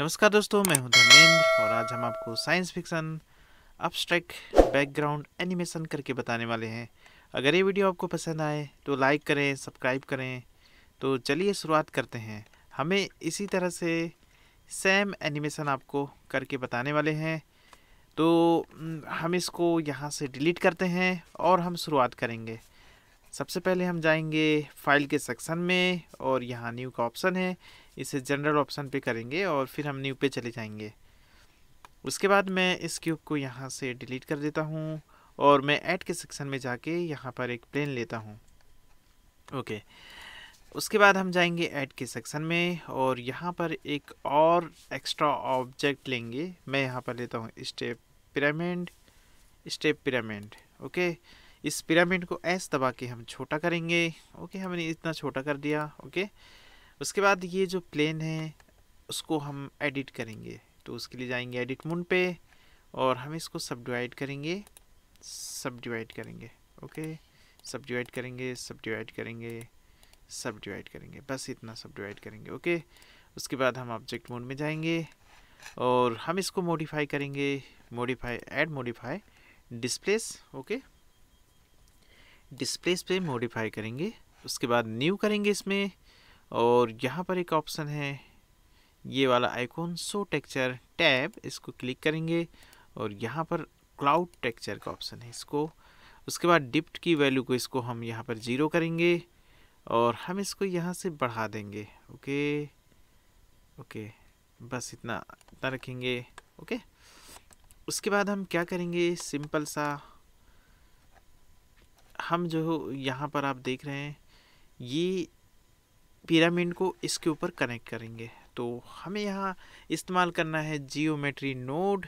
नमस्कार दोस्तों मैं हूं धर्मेंद्र और आज हम आपको science fiction abstract background animation करके बताने वाले हैं अगर ये वीडियो आपको पसंद आए तो लाइक करें सब्सक्राइब करें तो चलिए शुरुआत करते हैं हमें इसी तरह से सेम एनिमेशन आपको करके बताने वाले हैं तो हम इसको यहाँ से डिलीट करते हैं और हम शुरुआत करेंगे सबसे पहले हम जाएंगे फाइल के सेक्शन में और यहाँ न्यू का ऑप्शन है इसे जनरल ऑप्शन पे करेंगे और फिर हम न्यू पे चले जाएंगे उसके बाद मैं इस क्यूब को यहाँ से डिलीट कर देता हूँ और मैं ऐड के सेक्शन में जाके यहाँ पर एक प्लेन लेता हूँ ओके उसके बाद हम जाएंगे ऐड के सेक्शन में और यहाँ पर एक और एक्स्ट्रा ऑब्जेक्ट लेंगे मैं यहाँ पर लेता हूँ step pyramid step pyramid okay इस पिरामिड को ऐस दबा के हम छोटा करेंगे ओके हमने इतना छोटा कर दिया ओके उसके बाद ये जो प्लेन है उसको हम एडिट करेंगे तो उसके लिए जाएंगे एडिट मून पे और हम इसको सब डिवाइड करेंगे सब डिवाइड करेंगे ओके सब डिवाइड करेंगे सब डिवाइड करेंगे सब डिवाइड करेंगे बस इतना सब डिवाइड करेंगे ओके उसके बाद हम ऑब्जेक्ट मोड में जाएंगे और हम इसको मॉडिफाई करेंगे modify add modify displace okay displace पे मॉडिफाई करेंगे उसके बाद न्यू करेंगे इसमें और यहाँ पर एक ऑप्शन है ये वाला आइकॉन सो टेक्चर टैब इसको क्लिक करेंगे और यहाँ पर क्लाउड टेक्चर का ऑप्शन है इसको उसके बाद डिप्ट की वैल्यू को इसको हम यहाँ पर ज़ीरो करेंगे और हम इसको यहाँ से बढ़ा देंगे ओके ओके बस इतना इतना रखेंगे ओके उसके बाद हम क्या करेंगे सिंपल सा हम जो यहाँ पर आप देख रहे हैं ये पिरामिड को इसके ऊपर कनेक्ट करेंगे तो हमें यहाँ इस्तेमाल करना है जियोमेट्री नोड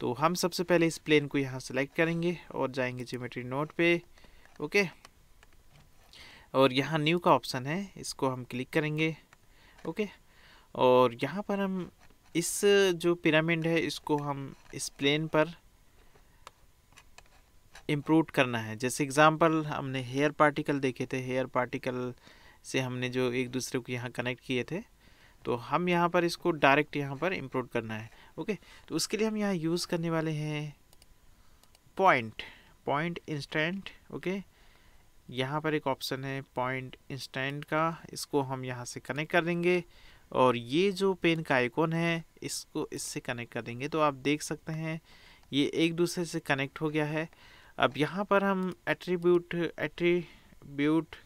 तो हम सबसे पहले इस प्लेन को यहाँ सेलेक्ट करेंगे और जाएंगे जियोमेट्री नोड पे ओके और यहाँ न्यू का ऑप्शन है इसको हम क्लिक करेंगे ओके और यहाँ पर हम इस जो पिरामिड है इसको हम इस प्लेन पर इम्प्रूव करना है जैसे एग्ज़ाम्पल हमने हेयर पार्टिकल देखे थे हेयर पार्टिकल से हमने जो एक दूसरे को यहाँ कनेक्ट किए थे तो हम यहाँ पर इसको डायरेक्ट यहाँ पर इम्पोर्ट करना है ओके तो उसके लिए हम यहाँ यूज़ करने वाले हैं पॉइंट पॉइंट इंस्टेंट ओके यहाँ पर एक ऑप्शन है पॉइंट इंस्टेंट का इसको हम यहाँ से कनेक्ट कर देंगे और ये जो पेन का आइकॉन है इसको इससे कनेक्ट कर देंगे तो आप देख सकते हैं ये एक दूसरे से कनेक्ट हो गया है अब यहाँ पर हम attribute attribute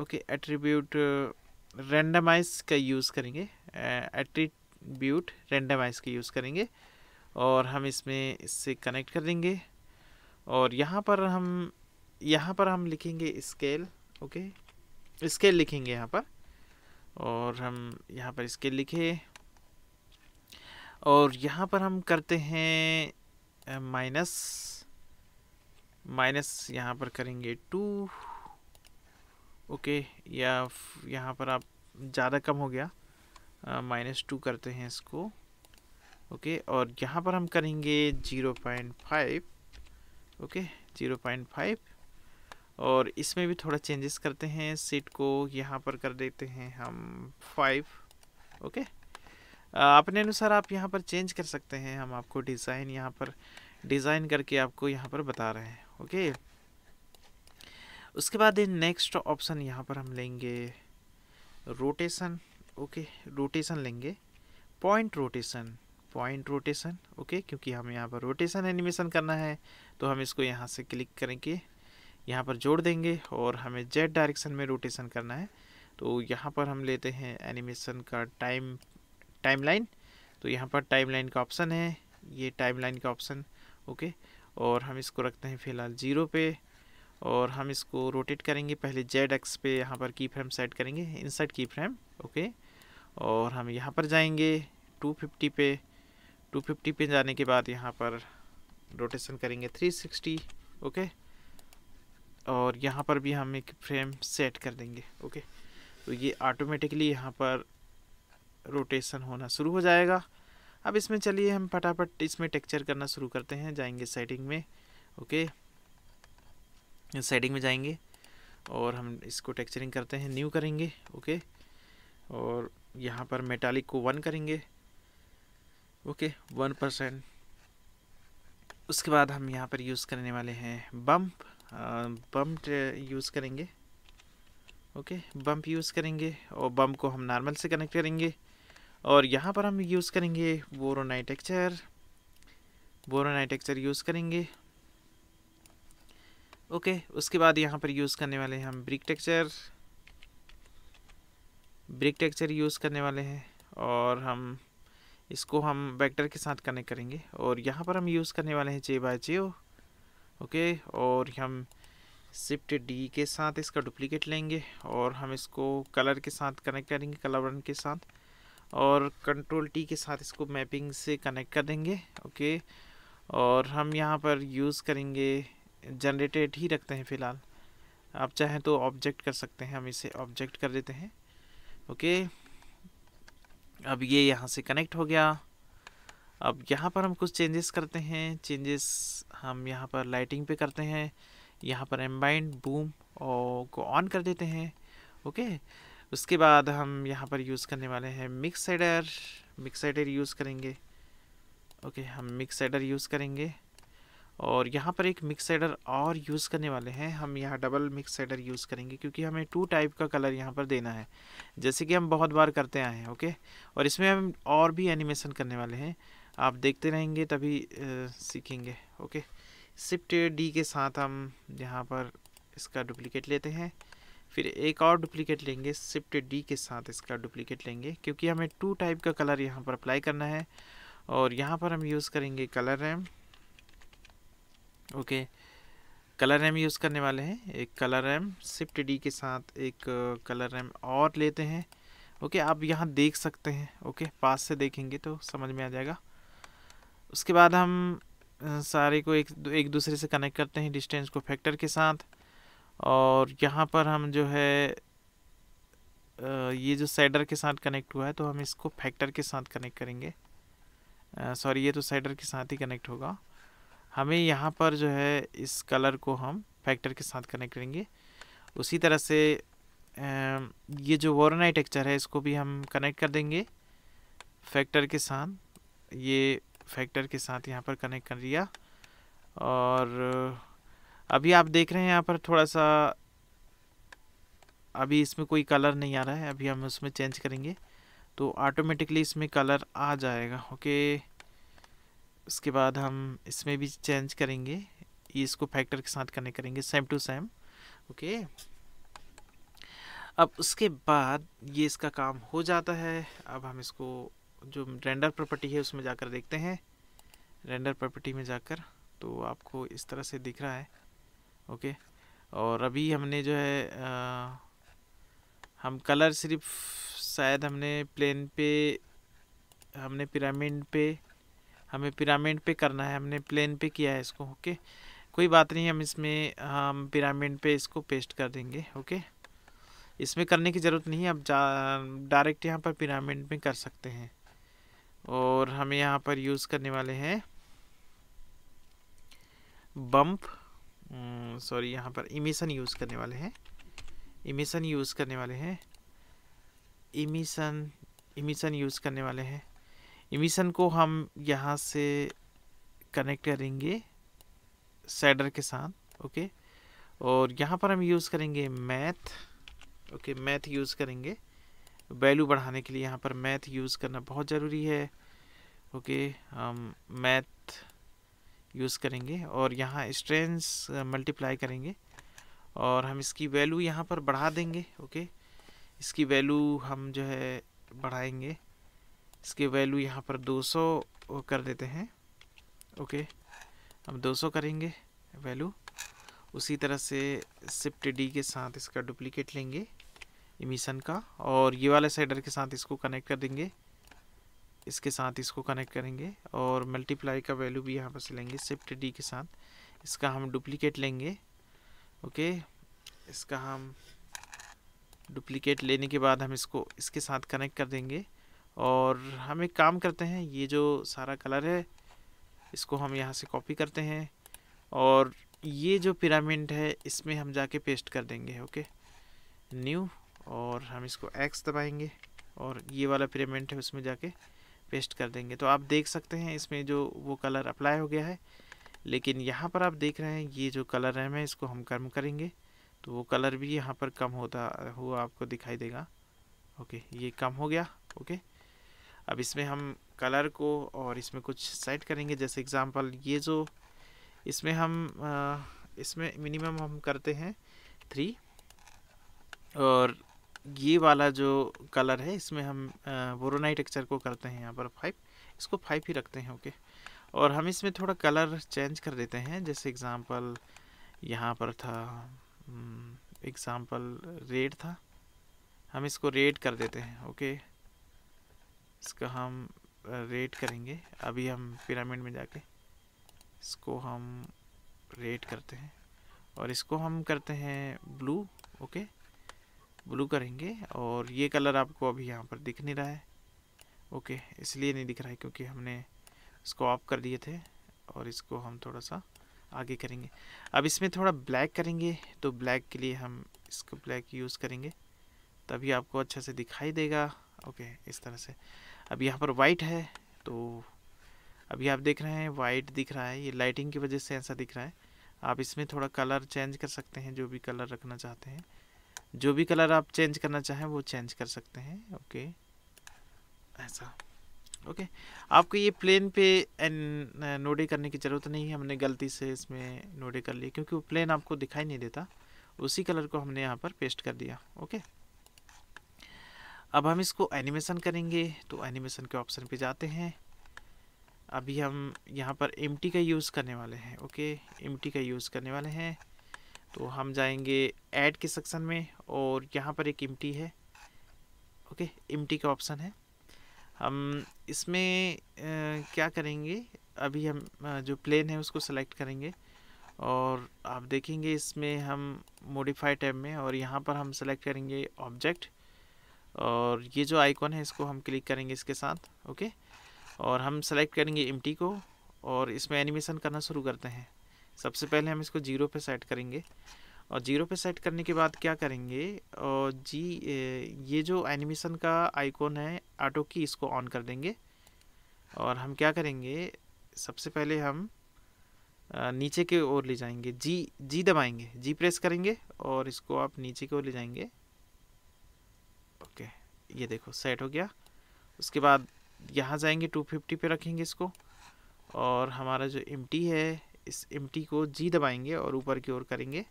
okay attribute randomize uh, का यूज़ करेंगे एट्रीब्यूट uh, रेंडमाइज का यूज़ करेंगे और हम इसमें इससे कनेक्ट कर देंगे और यहाँ पर हम यहाँ पर हम लिखेंगे स्केल ओके स्केल लिखेंगे यहाँ पर और हम यहाँ पर स्केल लिखे और यहाँ पर हम करते हैं माइनस uh, माइनस यहाँ पर करेंगे टू ओके या यहाँ पर आप ज़्यादा कम हो गया माइनस टू करते हैं इसको ओके और यहाँ पर हम करेंगे zero point five okay zero point five और इसमें भी थोड़ा चेंजेस करते हैं सीट को यहाँ पर कर देते हैं हम फाइव ओके अपने अनुसार आप यहाँ पर चेंज कर सकते हैं हम आपको डिज़ाइन यहाँ पर डिज़ाइन करके आपको यहाँ पर बता रहे हैं ओके उसके बाद नेक्स्ट ऑप्शन यहाँ पर हम लेंगे रोटेशन ओके रोटेशन लेंगे point rotation point rotation okay क्योंकि हमें यहाँ पर रोटेशन एनिमेशन करना है तो हम इसको यहाँ से क्लिक करेंगे यहाँ पर जोड़ देंगे और हमें जेड डायरेक्शन में रोटेशन करना है तो यहाँ पर हम लेते हैं एनिमेशन का टाइम टाइमलाइन तो यहाँ पर टाइमलाइन का ऑप्शन है ये टाइमलाइन का ऑप्शन ओके और हम इसको रखते हैं फ़िलहाल ज़ीरो पे और हम इसको रोटेट करेंगे पहले जेड एक्स पे यहाँ पर की फ्रेम सेट करेंगे इंसर्ट की फ्रेम ओके और हम यहाँ पर जाएंगे 250 पे 250 पे जाने के बाद यहाँ पर रोटेशन करेंगे 360 ओके और यहाँ पर भी हम एक फ्रेम सेट कर देंगे ओके तो ये ऑटोमेटिकली यहाँ पर रोटेशन होना शुरू हो जाएगा अब इसमें चलिए हम फटाफट इसमें टेक्चर करना शुरू करते हैं जाएंगे सेटिंग में ओके सेटिंग में जाएंगे और हम इसको टेक्चरिंग करते हैं न्यू करेंगे ओके और यहाँ पर मेटालिक को वन करेंगे ओके वन परसेंट उसके बाद हम यहाँ पर यूज़ करने वाले हैं बम्प बम्प यूज़ करेंगे ओके बम्प यूज़ करेंगे और बम्प को हम नॉर्मल से कनेक्ट करेंगे और यहाँ पर हम यूज़ करेंगे बोरोनाइटेक्चर बोरोनाइटेक्चर यूज़ करेंगे ओके उसके बाद यहाँ पर यूज़ करने वाले हैं हम brick texture brick texture use करने वाले हैं और हम इसको हम वेक्टर के साथ कनेक्ट करेंगे और यहाँ पर हम यूज़ करने वाले हैं जे बाय जे ओके और हम सिफ्ट डी के साथ इसका डुप्लीकेट लेंगे और हम इसको कलर के साथ कनेक्ट करेंगे कलर वन के साथ और कंट्रोल टी के साथ इसको मैपिंग से कनेक्ट कर देंगे ओके और हम यहाँ पर यूज़ करेंगे जनरेटेड ही रखते हैं फ़िलहाल आप चाहें तो ऑब्जेक्ट कर सकते हैं हम इसे ऑब्जेक्ट कर देते हैं ओके अब ये यहाँ से कनेक्ट हो गया अब यहाँ पर हम कुछ चेंजेस करते हैं चेंजेस हम यहाँ पर लाइटिंग पे करते हैं यहाँ पर एम्बाइंड बूम और को ऑन कर देते हैं ओके उसके बाद हम यहाँ पर यूज़ करने वाले हैं mix shader mix shader use करेंगे ओके हम मिक्स एडर यूज़ करेंगे और यहाँ पर एक मिक्स सेडर और यूज़ करने वाले हैं हम यहाँ डबल मिक्स सेडर यूज़ करेंगे क्योंकि हमें टू टाइप का कलर यहाँ पर देना है जैसे कि हम बहुत बार करते आए हैं ओके और इसमें हम और भी एनिमेशन करने वाले हैं आप देखते रहेंगे तभी आ, सीखेंगे ओके सिफ्ट डी के साथ हम यहाँ पर इसका डुप्लीकेट लेते हैं फिर एक और डुप्लीकेट लेंगे सिफ्ट डी के साथ इसका डुप्लीकेट लेंगे क्योंकि हमें टू टाइप का कलर यहाँ पर अप्लाई करना है और यहाँ पर हम यूज़ करेंगे colour ramp okay colour ramp use करने वाले हैं एक कलर रैम सिफ्ट डी के साथ एक कलर रैम और लेते हैं ओके आप यहाँ देख सकते हैं ओके पास से देखेंगे तो समझ में आ जाएगा उसके बाद हम सारे को एक एक दूसरे से कनेक्ट करते हैं डिस्टेंस को फैक्टर के साथ और यहाँ पर हम जो है ये जो साइडर के साथ कनेक्ट हुआ है तो हम इसको फैक्टर के साथ कनेक्ट करेंगे सॉरी ये तो साइडर के साथ ही कनेक्ट होगा हमें यहाँ पर जो है इस कलर को हम फैक्टर के साथ कनेक्ट करेंगे उसी तरह से ये जो वोरोनाई टेक्चर है इसको भी हम कनेक्ट कर देंगे फैक्टर के साथ ये फैक्टर के साथ यहाँ पर कनेक्ट कर लिया और अभी आप देख रहे हैं यहाँ पर थोड़ा सा अभी इसमें कोई कलर नहीं आ रहा है अभी हम उसमें चेंज करेंगे तो ऑटोमेटिकली इसमें कलर आ जाएगा ओके उसके बाद हम इसमें भी चेंज करेंगे इसको फैक्टर के साथ कनेक्ट करेंगे सेम टू सेम ओके अब उसके बाद ये इसका काम हो जाता है अब हम इसको जो रेंडर प्रॉपर्टी है उसमें जाकर देखते हैं रेंडर प्रॉपर्टी में जाकर तो आपको इस तरह से दिख रहा है ओके और अभी हमने जो है आ, हम कलर सिर्फ शायद हमने प्लेन पे हमने पिरामिड पे हमें पिरामिड पे करना है हमने प्लेन पे किया है इसको ओके कोई बात नहीं हम इसमें हम पिरामिड पे इसको पेस्ट कर देंगे ओके इसमें करने की ज़रूरत नहीं आप डायरेक्ट यहाँ पर पिरामिड में कर सकते हैं और हम यहाँ पर यूज़ करने वाले हैं बम्प हम्म, सॉरी यहाँ पर इमिशन यूज़ करने वाले हैं इमिशन यूज़ करने वाले हैं इमिशन इमिशन यूज़ करने वाले हैं इमिशन को हम यहाँ से कनेक्ट करेंगे सैडर के साथ ओके और यहाँ पर हम यूज़ करेंगे मैथ ओके मैथ यूज़ करेंगे वैल्यू बढ़ाने के लिए यहाँ पर मैथ यूज़ करना बहुत ज़रूरी है ओके हम मैथ यूज़ करेंगे और यहाँ स्ट्रेंस मल्टीप्लाई uh, करेंगे और हम इसकी वैल्यू यहाँ पर बढ़ा देंगे ओके इसकी वैल्यू हम जो है बढ़ाएंगे इसकी वैल्यू यहाँ पर 200 कर देते हैं ओके अब 200 करेंगे वैल्यू उसी तरह से सिप्ट डी के साथ इसका डुप्लीकेट लेंगे इमिशन का और ये वाले साइडर के साथ इसको कनेक्ट कर देंगे इसके साथ इसको कनेक्ट करेंगे और मल्टीप्लाई का वैल्यू भी यहाँ पर से लेंगे सिप्ट डी के साथ इसका हम डुप्लीकेट लेंगे ओके इसका हम डुप्लीकेट लेने के बाद हम इसको इसके साथ कनेक्ट कर देंगे और हम एक काम करते हैं ये जो सारा कलर है इसको हम यहाँ से कॉपी करते हैं और ये जो पिरामिड है इसमें हम जाके पेस्ट कर देंगे ओके न्यू और हम इसको एक्स दबाएंगे और ये वाला पिरामिड है उसमें जाके पेस्ट कर देंगे तो आप देख सकते हैं इसमें जो वो कलर अप्लाई हो गया है लेकिन यहाँ पर आप देख रहे हैं ये जो कलर है मैं इसको हम कम करेंगे तो वो कलर भी यहाँ पर कम होता हुआ आपको दिखाई देगा ओके ये कम हो गया ओके अब इसमें हम कलर को और इसमें कुछ सेट करेंगे जैसे एग्ज़ाम्पल ये जो इसमें हम इसमें मिनिमम हम करते हैं थ्री और ये वाला जो कलर है इसमें हम बोरोनाई टेक्चर को करते हैं यहाँ पर फाइव इसको फाइव ही रखते हैं ओके और हम इसमें थोड़ा कलर चेंज कर देते हैं जैसे एग्ज़ाम्पल यहाँ पर था एग्ज़ाम्पल हम्म, रेड था हम इसको रेड कर देते हैं ओके इसका हम रेट करेंगे अभी हम पिरामिड में जाके इसको हम रेट करते हैं और इसको हम करते हैं ब्लू ओके ब्लू करेंगे और ये कलर आपको अभी यहाँ पर दिख नहीं रहा है ओके इसलिए नहीं दिख रहा है क्योंकि हमने इसको ऑफ कर दिए थे और इसको हम थोड़ा सा आगे करेंगे अब इसमें थोड़ा ब्लैक करेंगे तो ब्लैक के लिए हम इसको ब्लैक यूज़ करेंगे तभी आपको अच्छे से दिखाई देगा ओके इस तरह से अब यहाँ पर वाइट है तो अभी आप देख रहे हैं वाइट दिख रहा है ये लाइटिंग की वजह से ऐसा दिख रहा है आप इसमें थोड़ा कलर चेंज कर सकते हैं जो भी कलर रखना चाहते हैं जो भी कलर आप चेंज करना चाहें वो चेंज कर सकते हैं ओके ऐसा ओके आपको ये प्लेन पे नोडे करने की ज़रूरत नहीं है हमने गलती से इसमें नोडे कर लिए क्योंकि वो प्लेन आपको दिखाई नहीं देता उसी कलर को हमने यहाँ पर पेस्ट कर दिया ओके अब हम इसको एनिमेशन करेंगे तो एनिमेशन के ऑप्शन पे जाते हैं अभी हम यहाँ पर एम का यूज़ करने वाले हैं ओके एम का यूज़ करने वाले हैं तो हम जाएंगे ऐड के सेक्शन में और यहाँ पर एक एम है ओके एम का ऑप्शन है हम इसमें आ, क्या करेंगे अभी हम आ, जो प्लेन है उसको सेलेक्ट करेंगे और आप देखेंगे इसमें हम मोडिफाई टैब में और यहाँ पर हम सेलेक्ट करेंगे ऑब्जेक्ट और ये जो आइकॉन है इसको हम क्लिक करेंगे इसके साथ ओके और हम सेलेक्ट करेंगे एम को और इसमें एनिमेशन करना शुरू करते हैं सबसे पहले हम इसको जीरो पे सेट करेंगे और जीरो पे सेट करने के बाद क्या करेंगे और जी ये जो एनिमेशन का आइकॉन है ऑटो की इसको ऑन कर देंगे और हम क्या करेंगे सबसे पहले हम नीचे के ओर ले जाएंगे जी जी दबाएंगे जी प्रेस करेंगे और इसको आप नीचे की ओर ले जाएंगे ये देखो सेट हो गया उसके बाद यहाँ जाएंगे 250 पे रखेंगे इसको और हमारा जो एम है इस एम को जी दबाएंगे और ऊपर की ओर करेंगे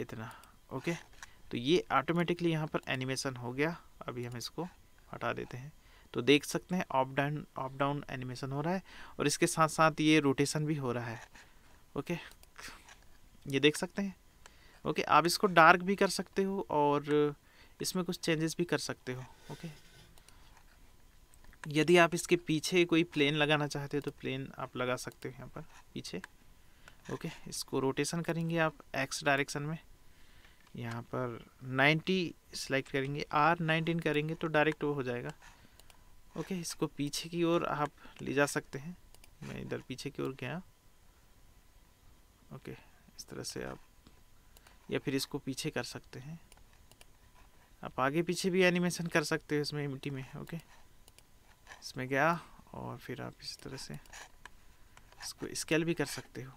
इतना ओके तो ये ऑटोमेटिकली यहाँ पर एनिमेशन हो गया अभी हम इसको हटा देते हैं तो देख सकते हैं up down up down animation हो रहा है और इसके साथ साथ ये रोटेशन भी हो रहा है ओके ये देख सकते हैं ओके आप इसको डार्क भी कर सकते हो और इसमें कुछ चेंजेस भी कर सकते हो ओके यदि आप इसके पीछे कोई प्लेन लगाना चाहते हो तो प्लेन आप लगा सकते हो यहाँ पर पीछे ओके इसको रोटेशन करेंगे आप एक्स डायरेक्शन में यहाँ पर 90 सेलेक्ट करेंगे आर 19 करेंगे तो डायरेक्ट वो हो जाएगा ओके इसको पीछे की ओर आप ले जा सकते हैं मैं इधर पीछे की ओर गया ओके इस तरह से आप या फिर इसको पीछे कर सकते हैं आप आगे पीछे भी एनिमेशन कर सकते हो इसमें मिट्टी में ओके इसमें गया और फिर आप इस तरह से इसको स्केल भी कर सकते हो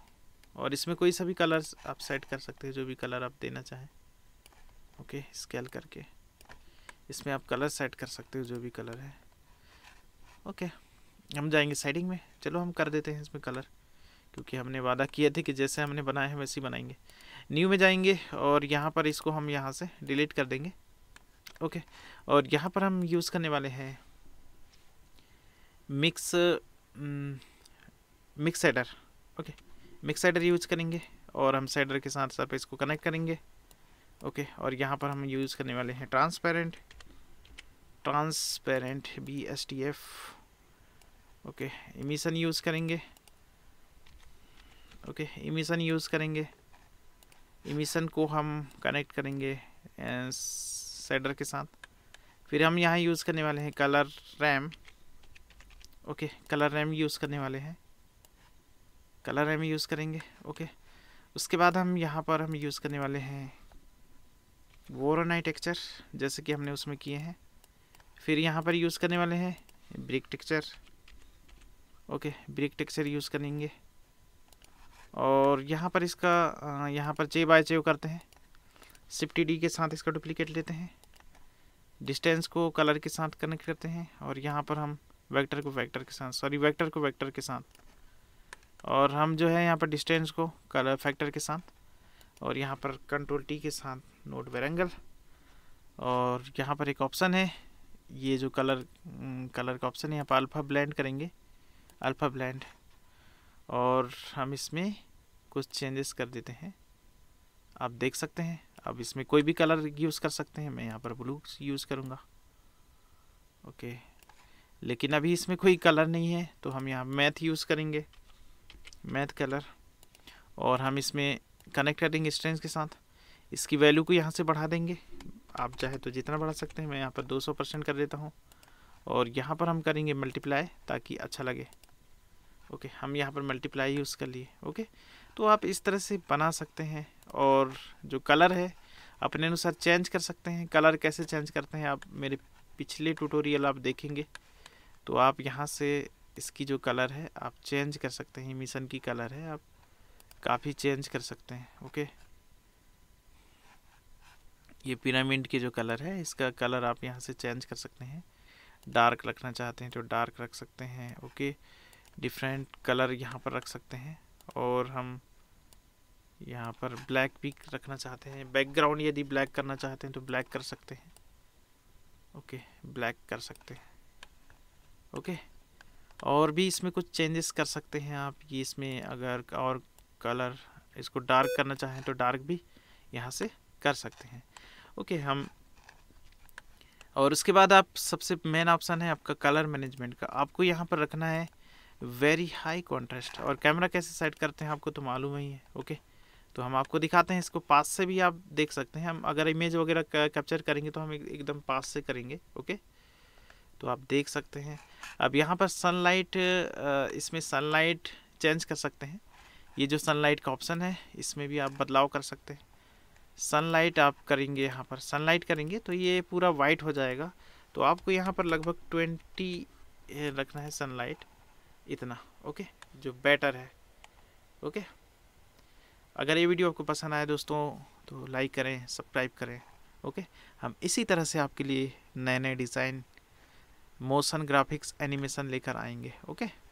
और इसमें कोई सा भी कलर आप सेट कर सकते हो जो भी कलर आप देना चाहें ओके स्केल करके इसमें आप कलर सेट कर सकते हो जो भी कलर है ओके हम जाएंगे साइडिंग में चलो हम कर देते हैं इसमें कलर क्योंकि हमने वादा किए थे कि जैसे हमने बनाया है वैसे ही बनाएंगे न्यू में जाएंगे और यहाँ पर इसको हम यहाँ से डिलीट कर देंगे ओके और यहाँ पर हम यूज़ करने वाले हैं mix mix shader okay mix shader use करेंगे और हम सेडर के साथ साथ इसको कनेक्ट करेंगे ओके और यहाँ पर हम यूज़ करने वाले हैं transparent transparent B S D F okay emission use करेंगे ओके इमिशन यूज़ करेंगे इमिशन को हम कनेक्ट करेंगे सेडर के साथ फिर हम यहाँ यूज़ करने वाले हैं colour ramp okay colour ramp use करने वाले हैं कलर रैम यूज़ करेंगे ओके उसके बाद हम यहाँ पर हम यूज़ करने वाले हैं वोरोनाई टेक्चर जैसे कि हमने उसमें किए हैं फिर यहाँ पर यूज़ करने वाले हैं brick texture okay brick texture use करेंगे और यहाँ पर इसका यहाँ पर जे बाय जे करते हैं शिफ्ट डी के साथ इसका डुप्लीकेट लेते हैं डिस्टेंस को कलर के साथ कनेक्ट करते हैं और यहाँ पर हम वेक्टर को वेक्टर के साथ सॉरी वेक्टर को वेक्टर के साथ और हम जो है यहाँ पर डिस्टेंस को कलर फैक्टर के साथ और यहाँ पर कंट्रोल टी के साथ नोट वेरेंगल और यहाँ पर एक ऑप्शन है ये जो कलर कलर का ऑप्शन है यहाँ पर अल्फ़ा ब्लैंड करेंगे अल्फ़ा ब्लैंड और हम इसमें कुछ चेंजेस कर देते हैं आप देख सकते हैं अब इसमें कोई भी कलर यूज़ कर सकते हैं मैं यहाँ पर ब्लू यूज़ करूँगा ओके लेकिन अभी इसमें कोई कलर नहीं है तो हम यहाँ मैथ यूज़ करेंगे मैथ कलर और हम इसमें कनेक्ट करेंगे स्ट्रेंथ के साथ इसकी वैल्यू को यहाँ से बढ़ा देंगे आप चाहे तो जितना बढ़ा सकते हैं मैं यहाँ पर 200 परसेंट कर देता हूँ और यहाँ पर हम करेंगे मल्टीप्लाई ताकि अच्छा लगे ओके हम यहाँ पर मल्टीप्लाई यूज़ कर लिए ओके तो आप इस तरह से बना सकते हैं और जो कलर है अपने अनुसार चेंज कर सकते हैं कलर कैसे चेंज करते हैं आप मेरे पिछले ट्यूटोरियल आप देखेंगे तो आप यहाँ से इसकी जो कलर है आप चेंज कर सकते हैं मिशन की कलर है आप काफ़ी चेंज कर सकते हैं ओके ये पिरामिड के जो कलर है इसका कलर आप यहाँ से चेंज कर सकते हैं डार्क रखना चाहते हैं तो डार्क रख सकते हैं ओके डिफरेंट कलर यहाँ पर रख सकते हैं और हम यहाँ पर ब्लैक भी रखना चाहते हैं बैकग्राउंड यदि ब्लैक करना चाहते हैं तो ब्लैक कर सकते हैं ओके ब्लैक कर सकते हैं ओके और भी इसमें कुछ चेंजेस कर सकते हैं आप ये इसमें अगर और कलर इसको डार्क करना चाहें तो डार्क भी यहाँ से कर सकते हैं ओके हम और उसके बाद आप सबसे मेन ऑप्शन है आपका कलर मैनेजमेंट का आपको यहाँ पर रखना है वेरी हाई कॉन्ट्रेस्ट और कैमरा कैसे सेट करते हैं आपको तो मालूम ही है ओके तो हम आपको दिखाते हैं इसको पास से भी आप देख सकते हैं हम अगर इमेज वगैरह कैप्चर करेंगे तो हम एकदम पास से करेंगे ओके तो आप देख सकते हैं अब यहाँ पर सनलाइट इसमें सनलाइट चेंज कर सकते हैं ये जो सनलाइट का ऑप्शन है इसमें भी आप बदलाव कर सकते हैं सनलाइट आप करेंगे यहाँ पर सनलाइट करेंगे तो ये पूरा वाइट हो जाएगा तो आपको यहाँ पर लगभग ट्वेंटी रखना है सनलाइट इतना ओके जो बेटर है ओके अगर ये वीडियो आपको पसंद आए दोस्तों तो लाइक करें सब्सक्राइब करें ओके हम इसी तरह से आपके लिए नए नए डिज़ाइन मोशन ग्राफिक्स एनिमेशन लेकर आएंगे ओके